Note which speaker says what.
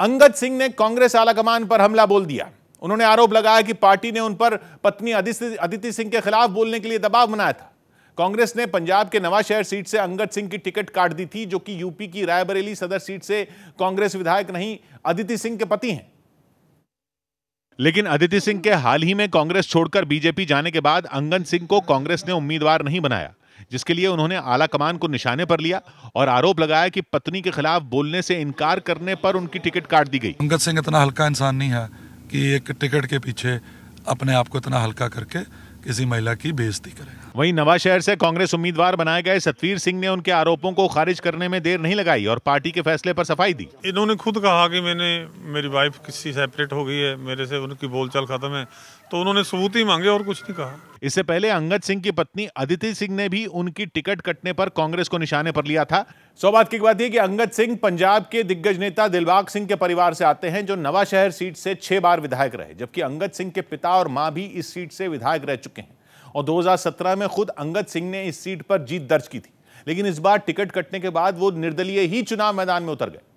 Speaker 1: अंगद सिंह ने कांग्रेस आलाकमान पर हमला बोल दिया उन्होंने आरोप लगाया कि पार्टी ने उन पर पत्नी अदिति सिंह के खिलाफ बोलने के लिए दबाव बनाया था कांग्रेस ने पंजाब के नवाशहर सीट से अंगद सिंह की टिकट काट दी थी जो कि यूपी की रायबरेली सदर सीट से कांग्रेस विधायक नहीं अदिति सिंह के पति हैं लेकिन अदिति सिंह के हाल ही में कांग्रेस छोड़कर बीजेपी जाने के बाद अंगद सिंह को कांग्रेस ने उम्मीदवार नहीं बनाया जिसके लिए उन्होंने आला कमान को निशाने पर लिया और आरोप लगाया कि पत्नी के खिलाफ बोलने से इनकार करने पर
Speaker 2: उनकी टिकट काट दी गई अंगत सिंह इतना हल्का इंसान नहीं है कि एक टिकट के पीछे अपने आप को इतना हल्का करके किसी महिला की बेइज्जती करे
Speaker 1: वहीं नवा शहर से कांग्रेस उम्मीदवार बनाए गए सतवीर सिंह ने उनके आरोपों को खारिज करने में देर नहीं लगाई और पार्टी के फैसले पर सफाई दी इन्होंने
Speaker 3: खुद कहा कि मैंने मेरी वाइफ किसी सेपरेट हो गई है मेरे से उनकी बोलचाल खत्म है तो उन्होंने
Speaker 1: सबूत ही मांगे और कुछ नहीं कहा इससे पहले अंगद सिंह की पत्नी अदिति सिंह ने भी उनकी टिकट कटने पर कांग्रेस को निशाने पर लिया था सौबात की बात यह कि अंगद सिंह पंजाब के दिग्गज नेता दिलबाग सिंह के परिवार से आते हैं जो नवाशहर सीट से छह बार विधायक रहे जबकि अंगद सिंह के पिता और मां भी इस सीट से विधायक रह चुके हैं और 2017 में खुद अंगद सिंह ने इस सीट पर जीत दर्ज की थी लेकिन इस बार टिकट कटने के बाद वो निर्दलीय ही चुनाव मैदान में उतर गए